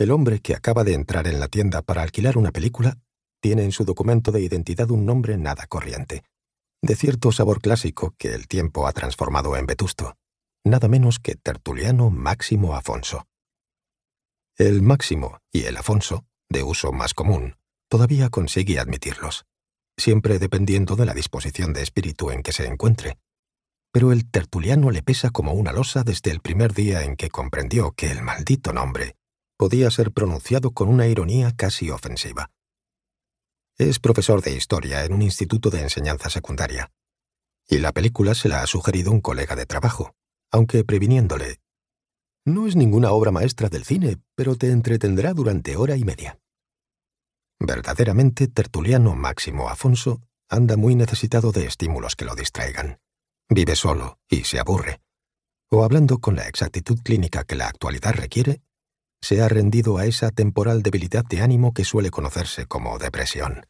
El hombre que acaba de entrar en la tienda para alquilar una película tiene en su documento de identidad un nombre nada corriente, de cierto sabor clásico que el tiempo ha transformado en vetusto, nada menos que Tertuliano Máximo Afonso. El Máximo y el Afonso, de uso más común, todavía consigue admitirlos, siempre dependiendo de la disposición de espíritu en que se encuentre. Pero el tertuliano le pesa como una losa desde el primer día en que comprendió que el maldito nombre podía ser pronunciado con una ironía casi ofensiva. Es profesor de historia en un instituto de enseñanza secundaria, y la película se la ha sugerido un colega de trabajo, aunque previniéndole. No es ninguna obra maestra del cine, pero te entretendrá durante hora y media. Verdaderamente, tertuliano Máximo Afonso anda muy necesitado de estímulos que lo distraigan. Vive solo y se aburre. O hablando con la exactitud clínica que la actualidad requiere, se ha rendido a esa temporal debilidad de ánimo que suele conocerse como depresión.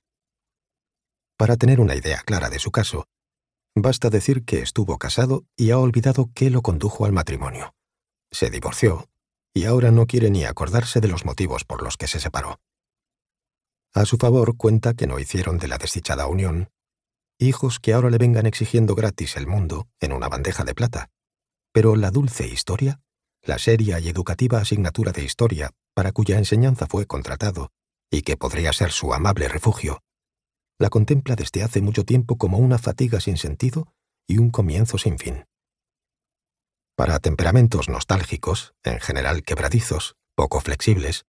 Para tener una idea clara de su caso, basta decir que estuvo casado y ha olvidado qué lo condujo al matrimonio. Se divorció y ahora no quiere ni acordarse de los motivos por los que se separó. A su favor cuenta que no hicieron de la desdichada unión hijos que ahora le vengan exigiendo gratis el mundo en una bandeja de plata, pero la dulce historia la seria y educativa asignatura de historia para cuya enseñanza fue contratado y que podría ser su amable refugio, la contempla desde hace mucho tiempo como una fatiga sin sentido y un comienzo sin fin. Para temperamentos nostálgicos, en general quebradizos, poco flexibles,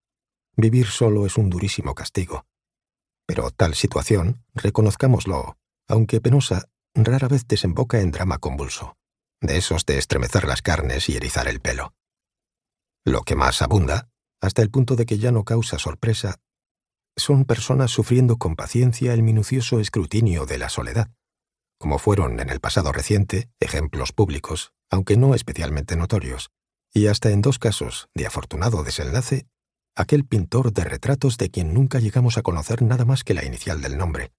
vivir solo es un durísimo castigo. Pero tal situación, reconozcámoslo, aunque penosa, rara vez desemboca en drama convulso, de esos de estremecer las carnes y erizar el pelo. Lo que más abunda, hasta el punto de que ya no causa sorpresa, son personas sufriendo con paciencia el minucioso escrutinio de la soledad, como fueron en el pasado reciente ejemplos públicos, aunque no especialmente notorios, y hasta en dos casos de afortunado desenlace, aquel pintor de retratos de quien nunca llegamos a conocer nada más que la inicial del nombre,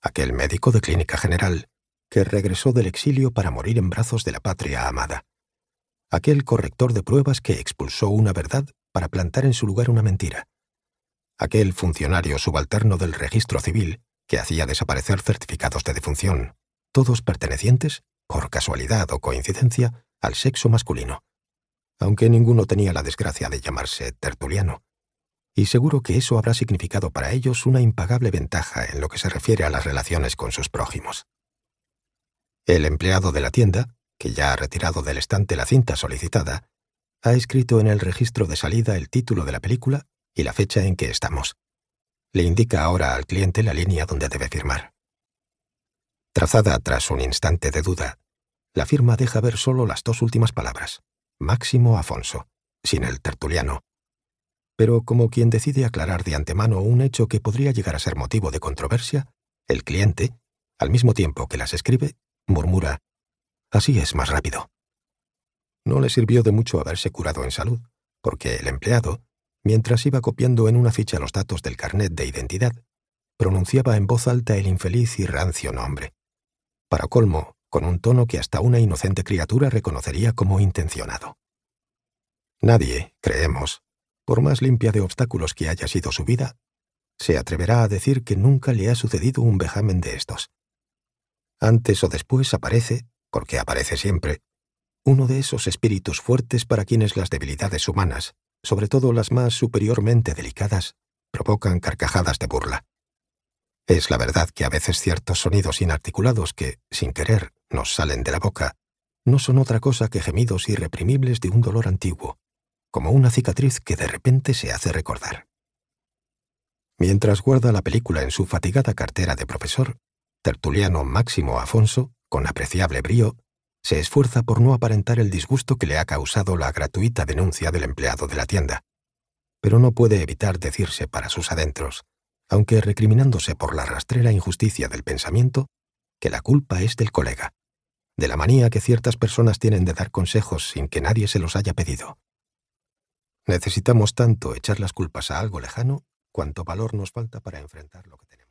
aquel médico de clínica general que regresó del exilio para morir en brazos de la patria amada aquel corrector de pruebas que expulsó una verdad para plantar en su lugar una mentira, aquel funcionario subalterno del registro civil que hacía desaparecer certificados de defunción, todos pertenecientes, por casualidad o coincidencia, al sexo masculino, aunque ninguno tenía la desgracia de llamarse tertuliano. Y seguro que eso habrá significado para ellos una impagable ventaja en lo que se refiere a las relaciones con sus prójimos. El empleado de la tienda, que ya ha retirado del estante la cinta solicitada, ha escrito en el registro de salida el título de la película y la fecha en que estamos. Le indica ahora al cliente la línea donde debe firmar. Trazada tras un instante de duda, la firma deja ver solo las dos últimas palabras, Máximo Afonso, sin el tertuliano. Pero como quien decide aclarar de antemano un hecho que podría llegar a ser motivo de controversia, el cliente, al mismo tiempo que las escribe, murmura Así es más rápido. No le sirvió de mucho haberse curado en salud, porque el empleado, mientras iba copiando en una ficha los datos del carnet de identidad, pronunciaba en voz alta el infeliz y rancio nombre. Para colmo, con un tono que hasta una inocente criatura reconocería como intencionado. Nadie, creemos, por más limpia de obstáculos que haya sido su vida, se atreverá a decir que nunca le ha sucedido un vejamen de estos. Antes o después aparece, porque aparece siempre, uno de esos espíritus fuertes para quienes las debilidades humanas, sobre todo las más superiormente delicadas, provocan carcajadas de burla. Es la verdad que a veces ciertos sonidos inarticulados que, sin querer, nos salen de la boca, no son otra cosa que gemidos irreprimibles de un dolor antiguo, como una cicatriz que de repente se hace recordar. Mientras guarda la película en su fatigada cartera de profesor, Tertuliano Máximo Afonso con apreciable brío, se esfuerza por no aparentar el disgusto que le ha causado la gratuita denuncia del empleado de la tienda, pero no puede evitar decirse para sus adentros, aunque recriminándose por la rastrera injusticia del pensamiento, que la culpa es del colega, de la manía que ciertas personas tienen de dar consejos sin que nadie se los haya pedido. Necesitamos tanto echar las culpas a algo lejano cuanto valor nos falta para enfrentar lo que tenemos.